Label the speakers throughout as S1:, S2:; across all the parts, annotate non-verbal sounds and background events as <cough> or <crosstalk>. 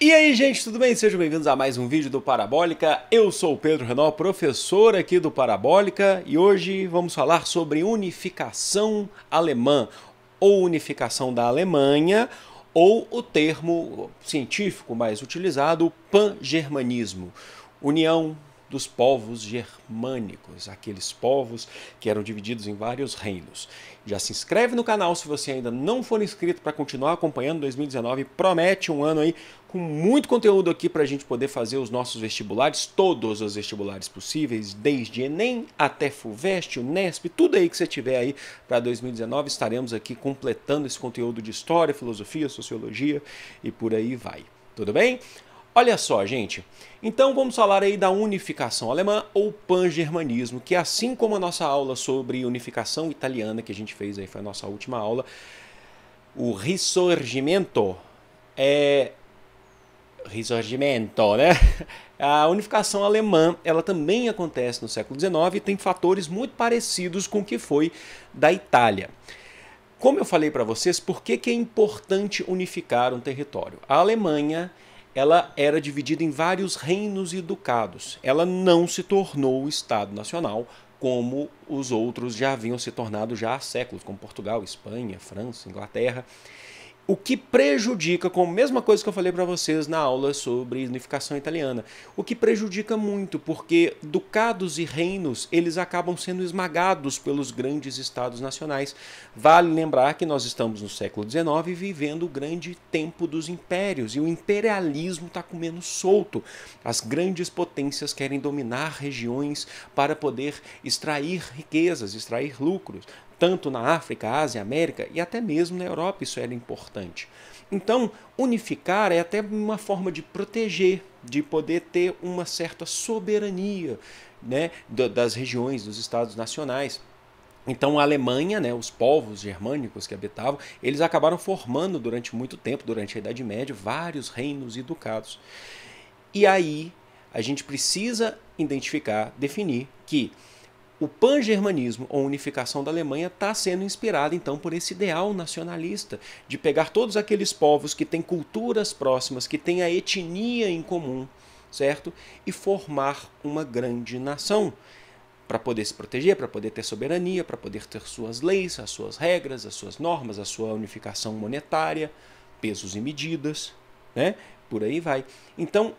S1: E aí, gente, tudo bem? Sejam bem-vindos a mais um vídeo do Parabólica. Eu sou o Pedro Renal, professor aqui do Parabólica, e hoje vamos falar sobre unificação alemã, ou unificação da Alemanha, ou o termo científico mais utilizado, pan-germanismo. União, dos povos germânicos, aqueles povos que eram divididos em vários reinos. Já se inscreve no canal se você ainda não for inscrito para continuar acompanhando 2019. Promete um ano aí com muito conteúdo aqui para a gente poder fazer os nossos vestibulares, todos os vestibulares possíveis, desde Enem até FUVEST, Unesp, tudo aí que você tiver aí para 2019. Estaremos aqui completando esse conteúdo de história, filosofia, sociologia e por aí vai. Tudo bem? Olha só, gente. Então vamos falar aí da unificação alemã ou pan-germanismo, que assim como a nossa aula sobre unificação italiana que a gente fez aí foi a nossa última aula, o Risorgimento é Risorgimento, né? <laughs> A unificação alemã, ela também acontece no século XIX e tem fatores muito parecidos com o que foi da Itália. Como eu falei para vocês, por que, que é importante unificar um território? A Alemanha ela era dividida em vários reinos e ducados. Ela não se tornou o Estado Nacional como os outros já haviam se tornado já há séculos, como Portugal, Espanha, França, Inglaterra. O que prejudica, com a mesma coisa que eu falei para vocês na aula sobre unificação italiana, o que prejudica muito, porque ducados e reinos, eles acabam sendo esmagados pelos grandes estados nacionais. Vale lembrar que nós estamos no século XIX vivendo o grande tempo dos impérios, e o imperialismo está comendo solto. As grandes potências querem dominar regiões para poder extrair riquezas, extrair lucros tanto na África, Ásia, América e até mesmo na Europa isso era importante. Então, unificar é até uma forma de proteger, de poder ter uma certa soberania né, das regiões, dos estados nacionais. Então a Alemanha, né, os povos germânicos que habitavam, eles acabaram formando durante muito tempo, durante a Idade Média, vários reinos e ducados. E aí a gente precisa identificar, definir que o pan-germanismo, ou unificação da Alemanha, está sendo inspirado então por esse ideal nacionalista de pegar todos aqueles povos que têm culturas próximas, que têm a etnia em comum, certo? E formar uma grande nação para poder se proteger, para poder ter soberania, para poder ter suas leis, as suas regras, as suas normas, a sua unificação monetária, pesos e medidas, né? Por aí vai. Então,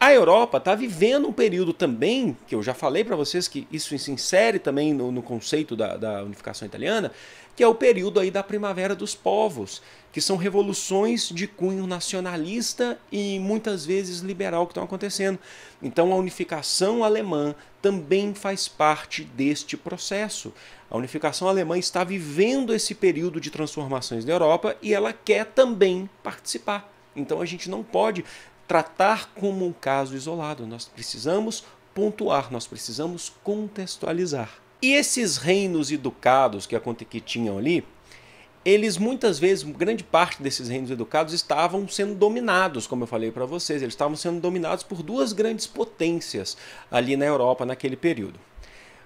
S1: a Europa está vivendo um período também, que eu já falei para vocês que isso se insere também no, no conceito da, da, unificação italiana, que é o período aí da primavera dos povos, que são revoluções de cunho nacionalista e muitas vezes liberal que estão acontecendo. Então a unificação alemã também faz parte deste processo. A unificação alemã está vivendo esse período de transformações na Europa e ela quer também participar. Então a gente não pode tratar como um caso isolado. Nós precisamos pontuar, nós precisamos contextualizar. E esses reinos educados que, que tinham ali, eles muitas vezes, grande parte desses reinos educados estavam sendo dominados, como eu falei para vocês, eles estavam sendo dominados por duas grandes potências ali na Europa naquele período.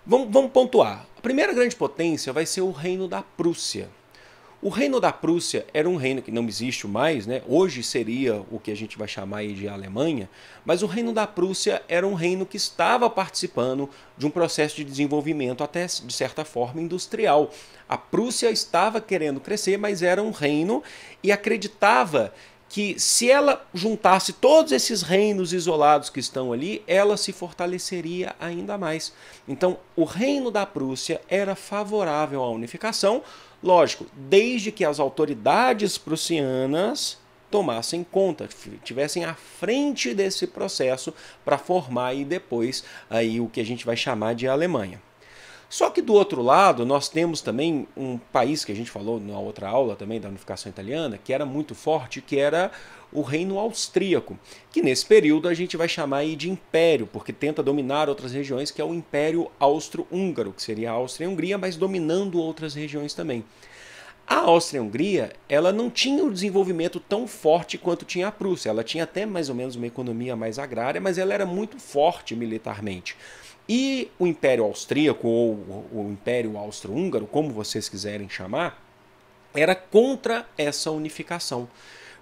S1: Vamos, vamos pontuar. A primeira grande potência vai ser o reino da Prússia. O reino da Prússia era um reino que não existe mais, né? hoje seria o que a gente vai chamar de Alemanha, mas o reino da Prússia era um reino que estava participando de um processo de desenvolvimento, até de certa forma, industrial. A Prússia estava querendo crescer, mas era um reino e acreditava que se ela juntasse todos esses reinos isolados que estão ali, ela se fortaleceria ainda mais. Então, o reino da Prússia era favorável à unificação, lógico, desde que as autoridades prussianas tomassem conta, tivessem à frente desse processo para formar e depois aí o que a gente vai chamar de Alemanha. Só que do outro lado, nós temos também um país que a gente falou na outra aula também da unificação italiana, que era muito forte, que era o reino austríaco, que nesse período a gente vai chamar de império, porque tenta dominar outras regiões, que é o império austro-húngaro, que seria a Áustria e a Hungria, mas dominando outras regiões também. A Áustria-Hungria, ela não tinha um desenvolvimento tão forte quanto tinha a Prússia. Ela tinha até mais ou menos uma economia mais agrária, mas ela era muito forte militarmente. E o Império Austríaco ou o Império Austro-Húngaro, como vocês quiserem chamar, era contra essa unificação,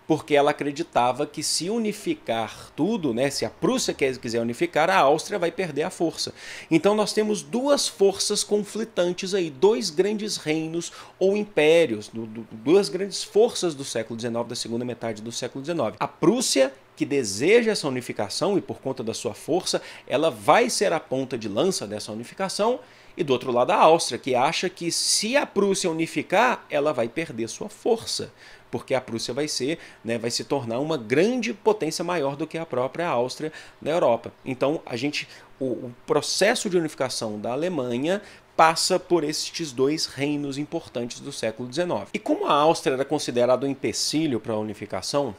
S1: porque ela acreditava que se unificar tudo, né, se a Prússia quiser unificar, a Áustria vai perder a força. Então nós temos duas forças conflitantes aí, dois grandes reinos ou impérios, duas grandes forças do século XIX, da segunda metade do século XIX, a Prússia que deseja essa unificação e, por conta da sua força, ela vai ser a ponta de lança dessa unificação, e do outro lado a Áustria, que acha que se a Prússia unificar, ela vai perder sua força, porque a Prússia vai ser, né, vai se tornar uma grande potência maior do que a própria Áustria na Europa. Então, a gente o, o processo de unificação da Alemanha passa por estes dois reinos importantes do século XIX. E como a Áustria era considerada um empecilho para a unificação,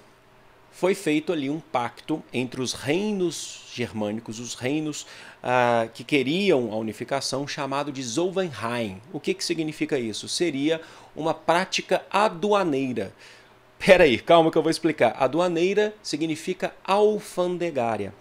S1: foi feito ali um pacto entre os reinos germânicos, os reinos ah, que queriam a unificação, chamado de Zollverein. O que, que significa isso? Seria uma prática aduaneira. Pera aí, calma que eu vou explicar. Aduaneira significa alfandegária.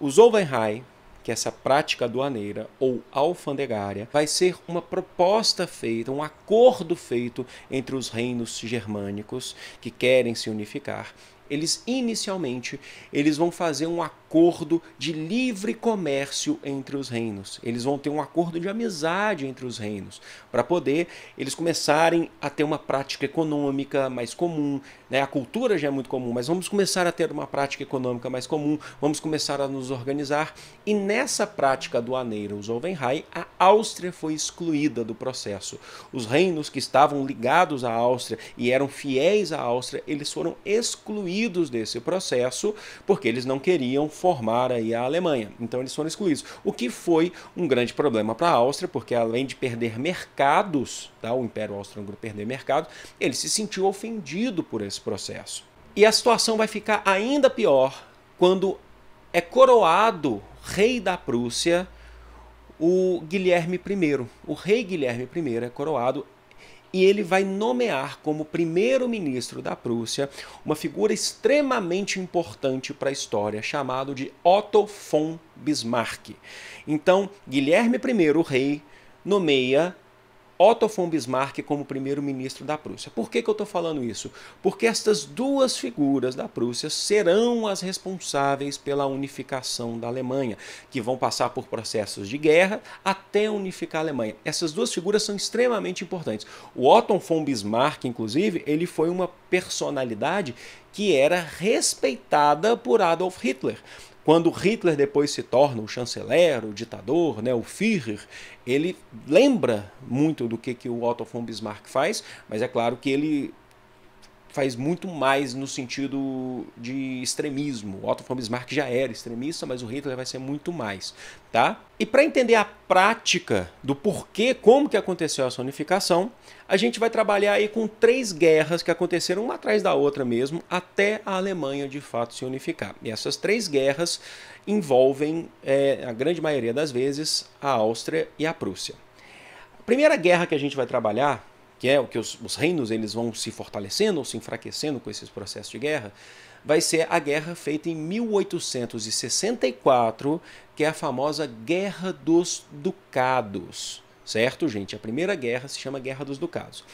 S1: O Zollverein, que é essa prática aduaneira ou alfandegária, vai ser uma proposta feita, um acordo feito entre os reinos germânicos que querem se unificar eles inicialmente eles vão fazer um acordo acordo de livre comércio entre os reinos. Eles vão ter um acordo de amizade entre os reinos, para poder eles começarem a ter uma prática econômica mais comum. Né? A cultura já é muito comum, mas vamos começar a ter uma prática econômica mais comum, vamos começar a nos organizar. E nessa prática aduaneira, os Ovenheim, a Áustria foi excluída do processo. Os reinos que estavam ligados à Áustria e eram fiéis à Áustria, eles foram excluídos desse processo porque eles não queriam formar aí a Alemanha. Então eles foram excluídos, o que foi um grande problema para a Áustria, porque além de perder mercados, tá, o Império austro hungro perder mercados, ele se sentiu ofendido por esse processo. E a situação vai ficar ainda pior quando é coroado rei da Prússia o Guilherme I. O rei Guilherme I é coroado e ele vai nomear como primeiro-ministro da Prússia uma figura extremamente importante para a história, chamado de Otto von Bismarck. Então, Guilherme I, o rei, nomeia Otto von Bismarck como primeiro-ministro da Prússia. Por que, que eu estou falando isso? Porque estas duas figuras da Prússia serão as responsáveis pela unificação da Alemanha, que vão passar por processos de guerra até unificar a Alemanha. Essas duas figuras são extremamente importantes. O Otto von Bismarck, inclusive, ele foi uma personalidade que era respeitada por Adolf Hitler. Quando Hitler depois se torna o chanceler, o ditador, né, o Führer, ele lembra muito do que, que o Otto von Bismarck faz, mas é claro que ele faz muito mais no sentido de extremismo. O Otto von Bismarck já era extremista, mas o Hitler vai ser muito mais, tá? E para entender a prática do porquê, como que aconteceu essa unificação, a gente vai trabalhar aí com três guerras que aconteceram uma atrás da outra mesmo, até a Alemanha de fato se unificar. E essas três guerras envolvem, é, a grande maioria das vezes, a Áustria e a Prússia. A primeira guerra que a gente vai trabalhar que é o que os, os, reinos eles vão se fortalecendo ou se enfraquecendo com esses processos de guerra, vai ser a guerra feita em 1864, que é a famosa Guerra dos Ducados, certo, gente? A primeira guerra se chama Guerra dos Ducados.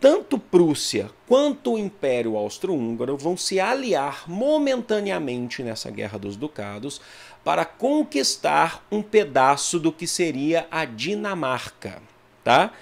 S1: Tanto Prússia quanto o Império Austro-Húngaro vão se aliar momentaneamente nessa Guerra dos Ducados para conquistar um pedaço do que seria a Dinamarca, tá?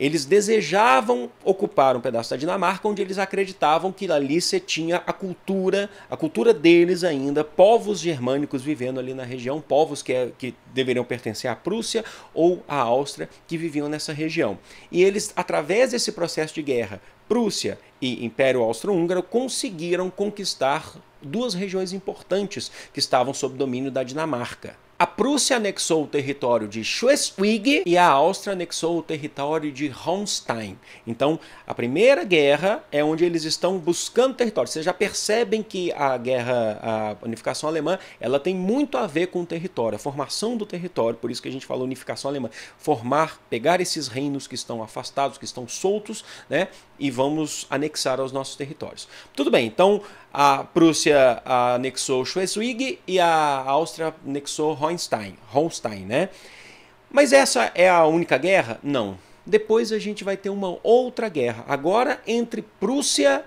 S1: Eles desejavam ocupar um pedaço da Dinamarca onde eles acreditavam que ali se tinha a cultura, a cultura deles ainda, povos germânicos vivendo ali na região, povos que, é, que deveriam pertencer à Prússia ou à Áustria que viviam nessa região. E eles, através desse processo de guerra, Prússia e Império Austro-Húngaro conseguiram conquistar duas regiões importantes que estavam sob domínio da Dinamarca. A Prússia anexou o território de Schleswig e a Áustria anexou o território de Holstein. Então, a primeira guerra é onde eles estão buscando território. Vocês já percebem que a guerra, a unificação alemã, ela tem muito a ver com o território, a formação do território. Por isso que a gente fala unificação alemã. Formar, pegar esses reinos que estão afastados, que estão soltos, né, e vamos anexar aos nossos territórios. Tudo bem, então a Prússia anexou Schleswig e a Áustria anexou Hohenstein, Holstein, né? Mas essa é a única guerra? Não. Depois a gente vai ter uma outra guerra, agora entre Prússia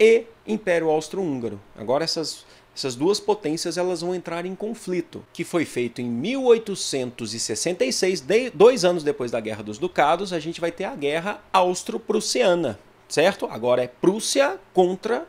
S1: e Império Austro-Húngaro. Agora essas essas duas potências elas vão entrar em conflito, que foi feito em 1866, de, dois anos depois da Guerra dos Ducados, a gente vai ter a Guerra Austro-Prussiana, certo? Agora é Prússia contra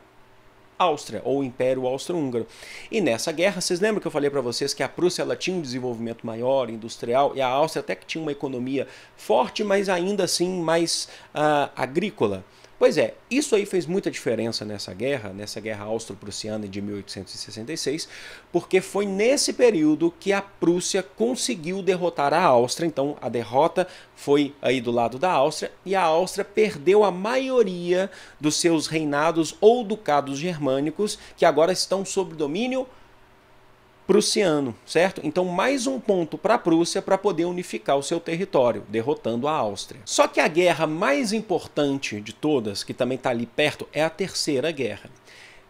S1: Áustria ou Império Austro-Húngaro. E nessa guerra, vocês lembram que eu falei para vocês que a Prússia ela tinha um desenvolvimento maior, industrial, e a Áustria até que tinha uma economia forte, mas ainda assim mais uh, agrícola. Pois é, isso aí fez muita diferença nessa guerra, nessa guerra austro-prussiana de 1866, porque foi nesse período que a Prússia conseguiu derrotar a Áustria. Então a derrota foi aí do lado da Áustria e a Áustria perdeu a maioria dos seus reinados ou ducados germânicos que agora estão sob domínio prussiano, certo? Então, mais um ponto para a Prússia para poder unificar o seu território, derrotando a Áustria. Só que a guerra mais importante de todas, que também está ali perto, é a Terceira Guerra,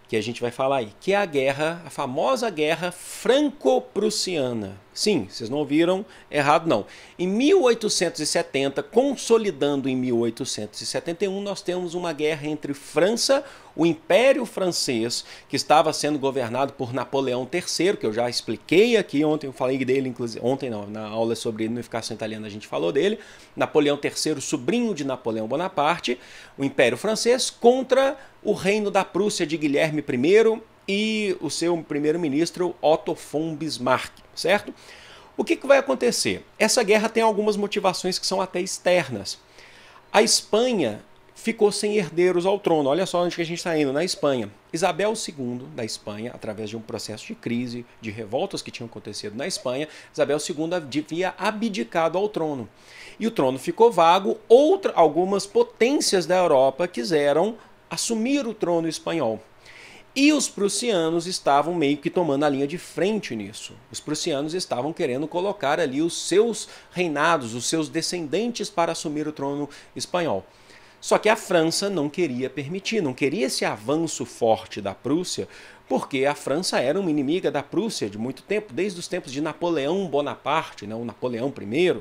S1: que a gente vai falar aí, que é a guerra, a famosa guerra franco-prussiana. Sim, vocês não ouviram errado não. Em 1870, consolidando em 1871, nós temos uma guerra entre França, o Império Francês, que estava sendo governado por Napoleão III, que eu já expliquei aqui ontem, eu falei dele inclusive, ontem não, na aula sobre unificação italiana a gente falou dele. Napoleão III, sobrinho de Napoleão Bonaparte, o Império Francês contra o Reino da Prússia de Guilherme I e o seu primeiro-ministro Otto von Bismarck, certo? O que, que vai acontecer? Essa guerra tem algumas motivações que são até externas. A Espanha ficou sem herdeiros ao trono. Olha só onde que a gente está indo, na Espanha. Isabel II da Espanha, através de um processo de crise, de revoltas que tinham acontecido na Espanha, Isabel II havia abdicado ao trono. E o trono ficou vago. Outra, algumas potências da Europa quiseram assumir o trono espanhol. E os prussianos estavam meio que tomando a linha de frente nisso. Os prussianos estavam querendo colocar ali os seus reinados, os seus descendentes para assumir o trono espanhol. Só que a França não queria permitir, não queria esse avanço forte da Prússia, porque a França era uma inimiga da Prússia de muito tempo, desde os tempos de Napoleão Bonaparte, não né, Napoleão I.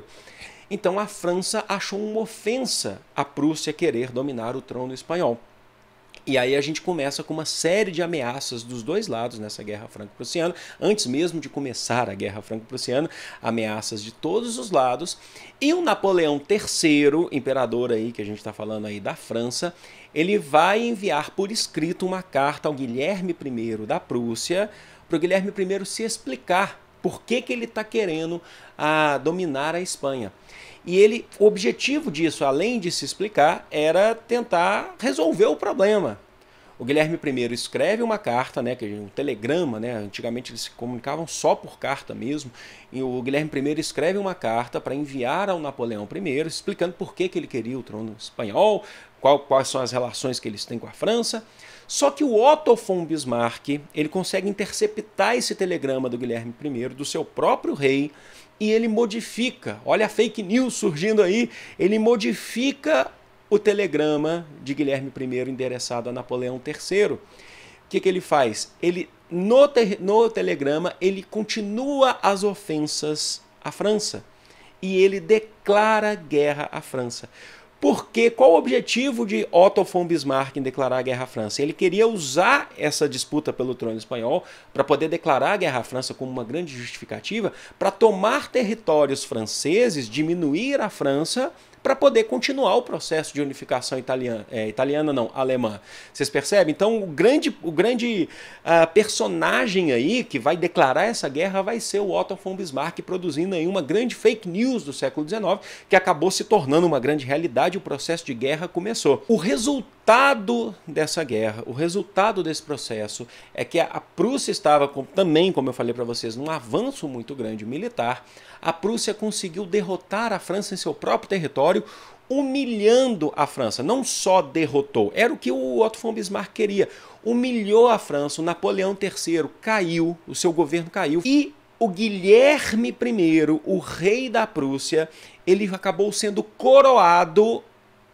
S1: Então a França achou uma ofensa a Prússia querer dominar o trono espanhol. E aí a gente começa com uma série de ameaças dos dois lados nessa guerra franco-prussiana, antes mesmo de começar a guerra franco-prussiana, ameaças de todos os lados. E o Napoleão III, imperador aí que a gente está falando aí da França, ele vai enviar por escrito uma carta ao Guilherme I da Prússia, para o Guilherme I se explicar por que, que ele está querendo a, ah, dominar a Espanha. E ele, o objetivo disso, além de se explicar, era tentar resolver o problema. O Guilherme I escreve uma carta, né, que é um telegrama, né, antigamente eles se comunicavam só por carta mesmo, e o Guilherme I escreve uma carta para enviar ao Napoleão I, explicando por que, que ele queria o trono espanhol, qual, quais são as relações que eles têm com a França. Só que o Otto von Bismarck, ele consegue interceptar esse telegrama do Guilherme I, do seu próprio rei, e ele modifica. Olha a fake news surgindo aí. Ele modifica o telegrama de Guilherme I endereçado a Napoleão III. O que, que ele faz? Ele no, te, no telegrama ele continua as ofensas à França e ele declara guerra à França. Porque qual o objetivo de Otto von Bismarck em declarar a guerra à França? Ele queria usar essa disputa pelo trono espanhol para poder declarar a guerra à França como uma grande justificativa para tomar territórios franceses, diminuir a França para poder continuar o processo de unificação italiana, é, italiana não, alemã. Vocês percebem? Então o grande, o grande uh, personagem aí que vai declarar essa guerra vai ser o Otto von Bismarck, produzindo aí uma grande fake news do século XIX, que acabou se tornando uma grande realidade, o processo de guerra começou. O resultado resultado dessa guerra, o resultado desse processo é que a Prússia estava com, também, como eu falei para vocês, num avanço muito grande militar. A Prússia conseguiu derrotar a França em seu próprio território, humilhando a França. Não só derrotou, era o que o Otto von Bismarck queria. Humilhou a França, o Napoleão III caiu, o seu governo caiu e o Guilherme I, o rei da Prússia, ele acabou sendo coroado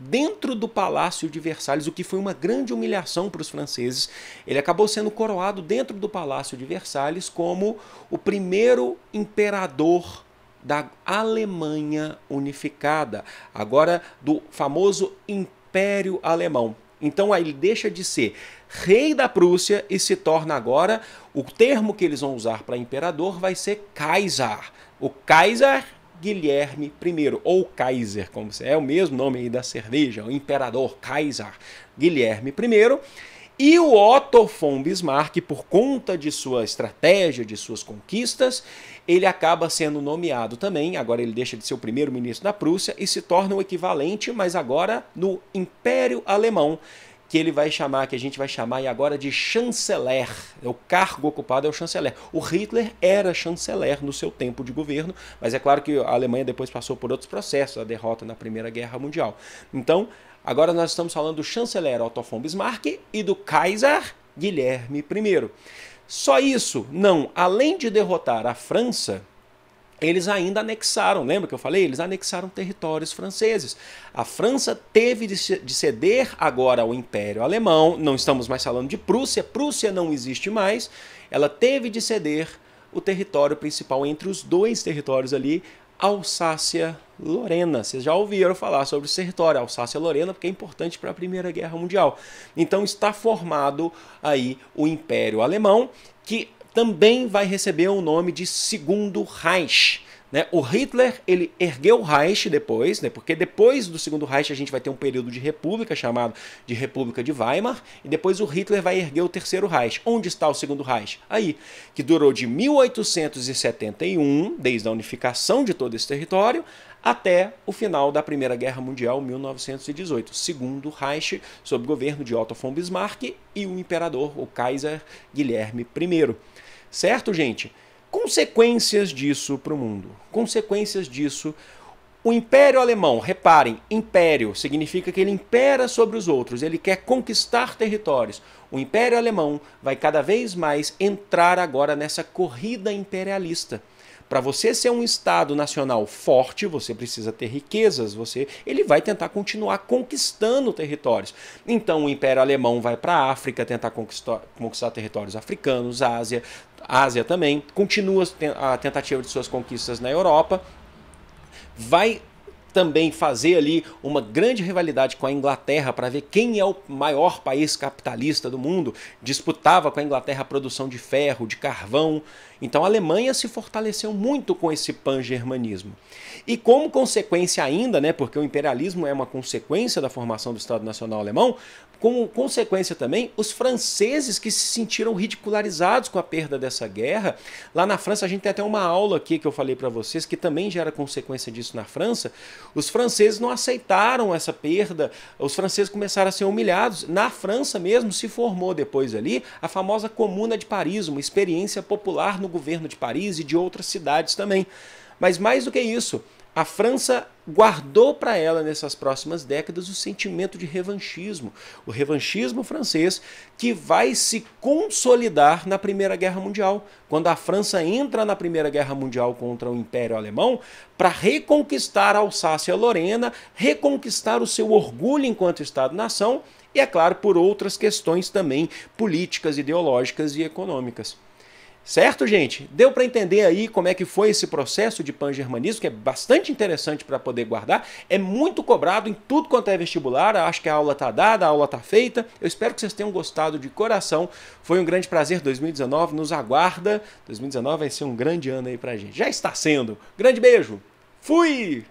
S1: dentro do Palácio de Versalhes, o que foi uma grande humilhação para os franceses. Ele acabou sendo coroado dentro do Palácio de Versalhes como o primeiro imperador da Alemanha unificada, agora do famoso Império Alemão. Então aí ele deixa de ser rei da Prússia e se torna agora o termo que eles vão usar para imperador vai ser Kaiser. O Kaiser Guilherme I, ou Kaiser, como você é o mesmo nome da cerveja, o imperador Kaiser Guilherme I. E o Otto von Bismarck, por conta de sua estratégia, de suas conquistas, ele acaba sendo nomeado também. Agora ele deixa de ser o primeiro-ministro da Prússia e se torna o equivalente, mas agora no Império Alemão que ele vai chamar, que a gente vai chamar agora de chanceler. É o cargo ocupado é o chanceler. O Hitler era chanceler no seu tempo de governo, mas é claro que a Alemanha depois passou por outros processos, a derrota na Primeira Guerra Mundial. Então, agora nós estamos falando do chanceler Otto von Bismarck e do Kaiser Guilherme I. Só isso, não, além de derrotar a França, eles ainda anexaram, lembra que eu falei? Eles anexaram territórios franceses. A França teve de ceder agora ao Império Alemão, não estamos mais falando de Prússia, Prússia não existe mais, ela teve de ceder o território principal entre os dois territórios ali, Alsácia-Lorena. Vocês já ouviram falar sobre esse território, Alsácia-Lorena, porque é importante para a Primeira Guerra Mundial. Então está formado aí o Império Alemão, que também vai receber o nome de Segundo Reich, né? O Hitler ele ergueu o Reich depois, né? porque depois do segundo Reich a gente vai ter um período de república chamado de República de Weimar, e depois o Hitler vai erguer o terceiro Reich. Onde está o segundo Reich? Aí, que durou de 1871, desde a unificação de todo esse território, até o final da Primeira Guerra Mundial, 1918, segundo Reich, sob governo de Otto von Bismarck e o imperador, o Kaiser Guilherme I. Certo, gente? Consequências disso para o mundo. Consequências disso. O Império Alemão, reparem, império significa que ele impera sobre os outros, ele quer conquistar territórios. O Império Alemão vai cada vez mais entrar agora nessa corrida imperialista. Para você ser um estado nacional forte, você precisa ter riquezas, você, ele vai tentar continuar conquistando territórios. Então o Império Alemão vai para a África tentar conquistar, conquistar territórios africanos, Ásia, Ásia também, continua a tentativa de suas conquistas na Europa, vai também fazer ali uma grande rivalidade com a Inglaterra para ver quem é o maior país capitalista do mundo. Disputava com a Inglaterra a produção de ferro, de carvão. Então a Alemanha se fortaleceu muito com esse pan-germanismo. E como consequência ainda, né, porque o imperialismo é uma consequência da formação do Estado Nacional Alemão, como consequência também, os franceses que se sentiram ridicularizados com a perda dessa guerra. Lá na França, a gente tem até uma aula aqui que eu falei para vocês, que também gera consequência disso na França. Os franceses não aceitaram essa perda, os franceses começaram a ser humilhados. Na França mesmo se formou depois ali a famosa Comuna de Paris, uma experiência popular no governo de Paris e de outras cidades também. Mas mais do que isso, a França guardou para ela nessas próximas décadas o sentimento de revanchismo, o revanchismo francês que vai se consolidar na Primeira Guerra Mundial, quando a França entra na Primeira Guerra Mundial contra o Império Alemão para reconquistar a Alsácia-Lorena, reconquistar o seu orgulho enquanto Estado-nação e, é claro, por outras questões também políticas, ideológicas e econômicas. Certo, gente? Deu para entender aí como é que foi esse processo de pan-germanismo, que é bastante interessante para poder guardar. É muito cobrado em tudo quanto é vestibular. acho que a aula tá dada, a aula tá feita. Eu espero que vocês tenham gostado de coração. Foi um grande prazer 2019, nos aguarda. 2019 vai ser um grande ano aí pra gente. Já está sendo. Grande beijo. Fui.